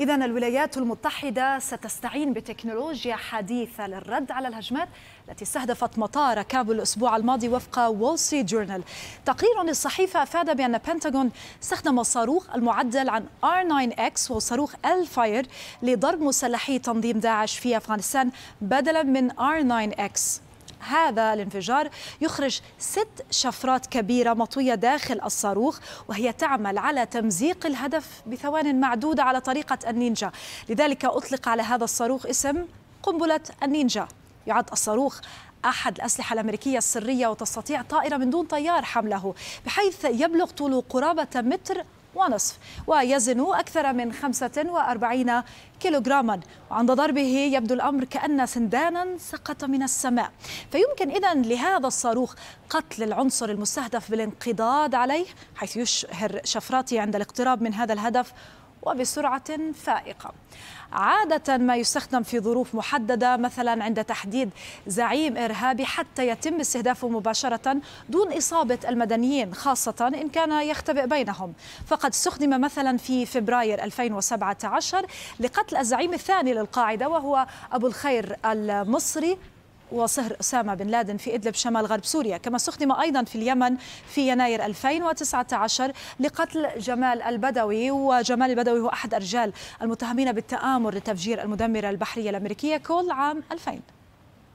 إذا الولايات المتحدة ستستعين بتكنولوجيا حديثة للرد على الهجمات التي استهدفت مطار كابول الأسبوع الماضي وفق وول ستريت جورنال تقرير للصحيفة أفاد بأن بنتاغون استخدم الصاروخ المعدل عن R9X وصاروخ الفاير لضرب مسلحي تنظيم داعش في أفغانستان بدلا من R9X هذا الانفجار يخرج ست شفرات كبيرة مطوية داخل الصاروخ وهي تعمل على تمزيق الهدف بثوان معدودة على طريقة النينجا لذلك أطلق على هذا الصاروخ اسم قنبلة النينجا يعد الصاروخ أحد الأسلحة الأمريكية السرية وتستطيع طائرة من دون طيار حمله بحيث يبلغ طوله قرابة متر ونصف ويزن أكثر من 45 كيلوغراما وعند ضربه يبدو الأمر كأن سندانا سقط من السماء فيمكن إذا لهذا الصاروخ قتل العنصر المستهدف بالانقضاض عليه حيث يشهر شفراتي عند الاقتراب من هذا الهدف وبسرعة فائقة عادة ما يستخدم في ظروف محددة مثلا عند تحديد زعيم إرهابي حتى يتم استهدافه مباشرة دون إصابة المدنيين خاصة إن كان يختبئ بينهم فقد استخدم مثلا في فبراير 2017 لقتل الزعيم الثاني للقاعدة وهو أبو الخير المصري وصهر أسامة بن لادن في إدلب شمال غرب سوريا كما استخدم أيضا في اليمن في يناير 2019 لقتل جمال البدوي وجمال البدوي هو أحد الرجال المتهمين بالتآمر لتفجير المدمرة البحرية الأمريكية كل عام 2000